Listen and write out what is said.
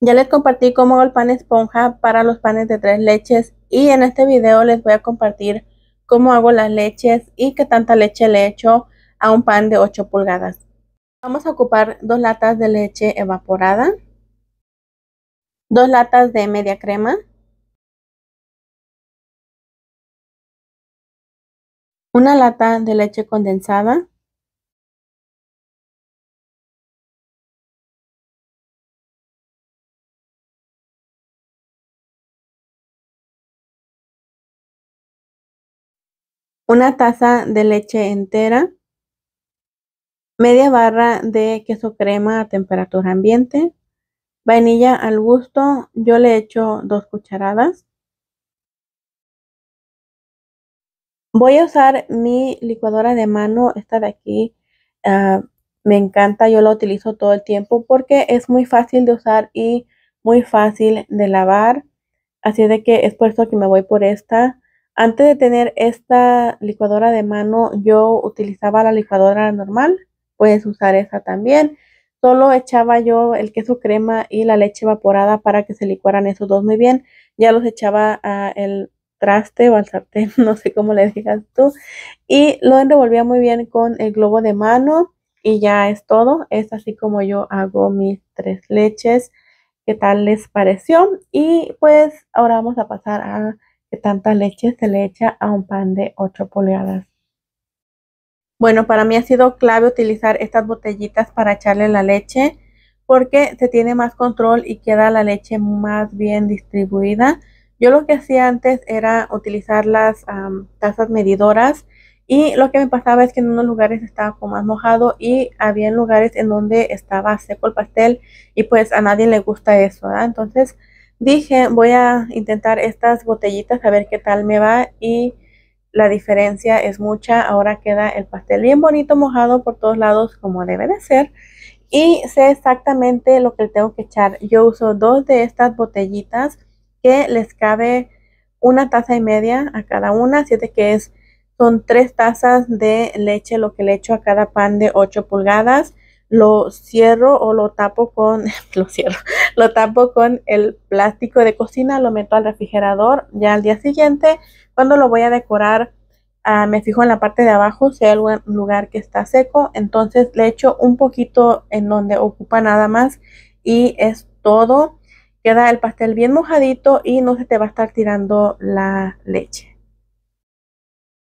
Ya les compartí cómo hago el pan esponja para los panes de tres leches y en este video les voy a compartir cómo hago las leches y qué tanta leche le echo a un pan de 8 pulgadas. Vamos a ocupar dos latas de leche evaporada, dos latas de media crema, una lata de leche condensada, una taza de leche entera, media barra de queso crema a temperatura ambiente, vainilla al gusto, yo le echo dos cucharadas. Voy a usar mi licuadora de mano, esta de aquí ah, me encanta, yo la utilizo todo el tiempo porque es muy fácil de usar y muy fácil de lavar. Así de que es por eso que me voy por esta. Antes de tener esta licuadora de mano, yo utilizaba la licuadora normal. Puedes usar esa también. Solo echaba yo el queso crema y la leche evaporada para que se licuaran esos dos muy bien. Ya los echaba al el traste o al sartén, no sé cómo le digas tú. Y lo envolvía muy bien con el globo de mano y ya es todo. Es así como yo hago mis tres leches. ¿Qué tal les pareció? Y pues ahora vamos a pasar a que tanta leche se le echa a un pan de 8 poleadas Bueno, para mí ha sido clave utilizar estas botellitas para echarle la leche porque se tiene más control y queda la leche más bien distribuida. Yo lo que hacía antes era utilizar las tazas medidoras y lo que me pasaba es que en unos lugares estaba como más mojado y había lugares en donde estaba seco el pastel y pues a nadie le gusta eso, Entonces dije voy a intentar estas botellitas a ver qué tal me va y la diferencia es mucha. Ahora queda el pastel bien bonito mojado por todos lados como debe de ser. Y sé exactamente lo que tengo que echar. Yo uso dos de estas botellitas que les cabe una taza y media a cada una. siete que es, son tres tazas de leche lo que le echo a cada pan de 8 pulgadas lo cierro o lo tapo con, lo cierro, lo tapo con el plástico de cocina, lo meto al refrigerador. Ya al día siguiente, cuando lo voy a decorar, ah, me fijo en la parte de abajo si hay algún lugar que está seco. Entonces le echo un poquito en donde ocupa nada más y es todo. Queda el pastel bien mojadito y no se te va a estar tirando la leche.